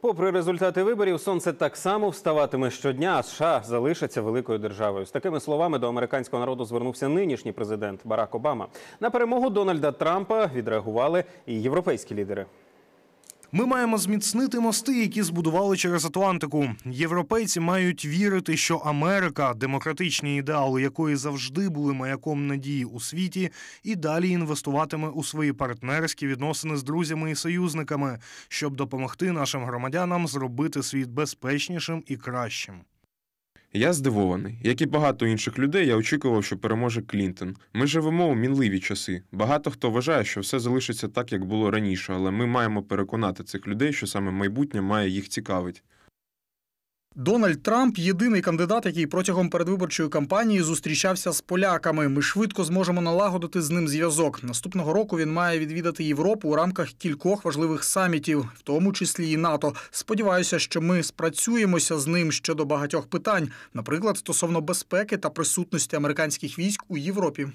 Попри результати виборів, сонце так само вставатиме щодня, а США залишаться великою державою. З такими словами до американського народу звернувся нинішній президент Барак Обама. На перемогу Дональда Трампа відреагували і європейські лідери. Ми маємо зміцнити мости, які збудували через Атлантику. Європейці мають вірити, що Америка, демократичні ідеали якої завжди були маяком надії у світі, і далі інвестуватиме у свої партнерські відносини з друзями і союзниками, щоб допомогти нашим громадянам зробити світ безпечнішим і кращим. Я здивований. Як і багато інших людей, я очікував, що переможе Клінтон. Ми живемо у мінливі часи. Багато хто вважає, що все залишиться так, як було раніше, але ми маємо переконати цих людей, що саме майбутнє має їх цікавить. Дональд Трамп єдиний кандидат, який протягом передвиборчої кампанії зустрічався з поляками. Ми швидко зможемо налагодити з ним зв'язок. Наступного року він має відвідати Європу у рамках кількох важливих самітів, в тому числі і НАТО. Сподіваюся, що ми спрацюємося з ним щодо багатьох питань, наприклад, стосовно безпеки та присутності американських військ у Європі.